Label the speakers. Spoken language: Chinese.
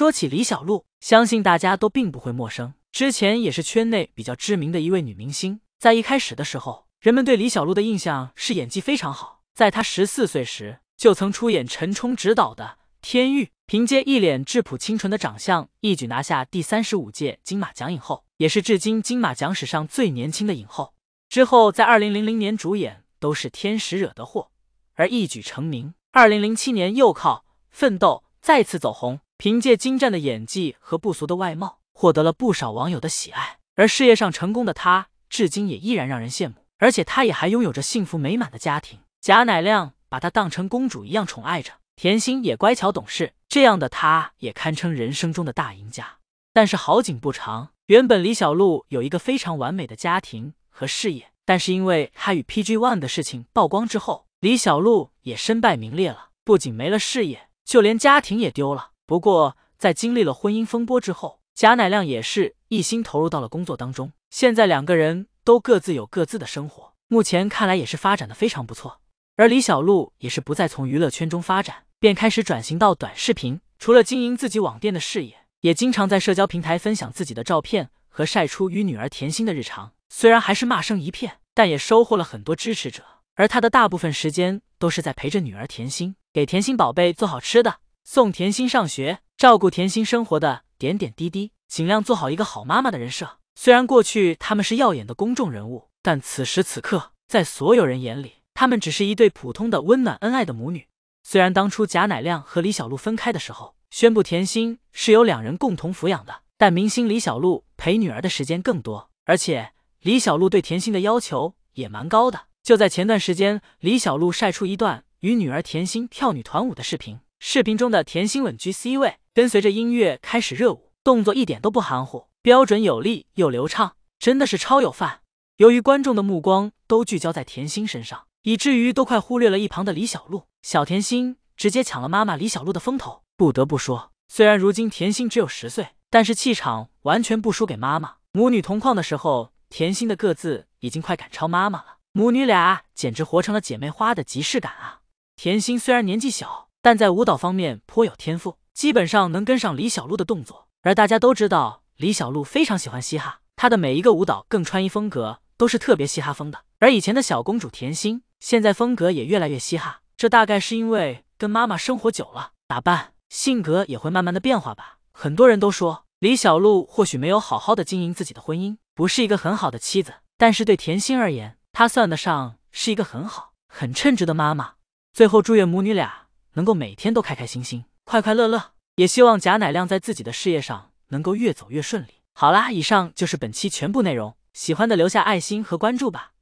Speaker 1: 说起李小璐，相信大家都并不会陌生。之前也是圈内比较知名的一位女明星。在一开始的时候，人们对李小璐的印象是演技非常好。在她十四岁时，就曾出演陈冲执导的《天谕，凭借一脸质朴清纯的长相，一举拿下第三十五届金马奖影后，也是至今金马奖史上最年轻的影后。之后，在二零零零年主演《都是天使惹的祸》，而一举成名。二零零七年又靠《奋斗》再次走红。凭借精湛的演技和不俗的外貌，获得了不少网友的喜爱。而事业上成功的他，至今也依然让人羡慕。而且他也还拥有着幸福美满的家庭，贾乃亮把他当成公主一样宠爱着，甜馨也乖巧懂事。这样的他，也堪称人生中的大赢家。但是好景不长，原本李小璐有一个非常完美的家庭和事业，但是因为她与 PG One 的事情曝光之后，李小璐也身败名裂了，不仅没了事业，就连家庭也丢了。不过，在经历了婚姻风波之后，贾乃亮也是一心投入到了工作当中。现在两个人都各自有各自的生活，目前看来也是发展的非常不错。而李小璐也是不再从娱乐圈中发展，便开始转型到短视频，除了经营自己网店的事业，也经常在社交平台分享自己的照片和晒出与女儿甜心的日常。虽然还是骂声一片，但也收获了很多支持者。而他的大部分时间都是在陪着女儿甜心，给甜心宝贝做好吃的。送甜心上学，照顾甜心生活的点点滴滴，尽量做好一个好妈妈的人设。虽然过去他们是耀眼的公众人物，但此时此刻，在所有人眼里，他们只是一对普通的温暖恩爱的母女。虽然当初贾乃亮和李小璐分开的时候，宣布甜心是由两人共同抚养的，但明星李小璐陪女儿的时间更多，而且李小璐对甜心的要求也蛮高的。就在前段时间，李小璐晒出一段与女儿甜心跳女团舞的视频。视频中的甜心稳居 C 位，跟随着音乐开始热舞，动作一点都不含糊，标准有力又流畅，真的是超有范。由于观众的目光都聚焦在甜心身上，以至于都快忽略了一旁的李小璐。小甜心直接抢了妈妈李小璐的风头。不得不说，虽然如今甜心只有十岁，但是气场完全不输给妈妈。母女同框的时候，甜心的个子已经快赶超妈妈了，母女俩简直活成了姐妹花的即视感啊！甜心虽然年纪小，但在舞蹈方面颇有天赋，基本上能跟上李小璐的动作。而大家都知道，李小璐非常喜欢嘻哈，她的每一个舞蹈更穿衣风格都是特别嘻哈风的。而以前的小公主甜心，现在风格也越来越嘻哈，这大概是因为跟妈妈生活久了，打扮性格也会慢慢的变化吧。很多人都说，李小璐或许没有好好的经营自己的婚姻，不是一个很好的妻子，但是对甜心而言，她算得上是一个很好、很称职的妈妈。最后祝愿母女俩。能够每天都开开心心、快快乐乐，也希望贾乃亮在自己的事业上能够越走越顺利。好啦，以上就是本期全部内容，喜欢的留下爱心和关注吧。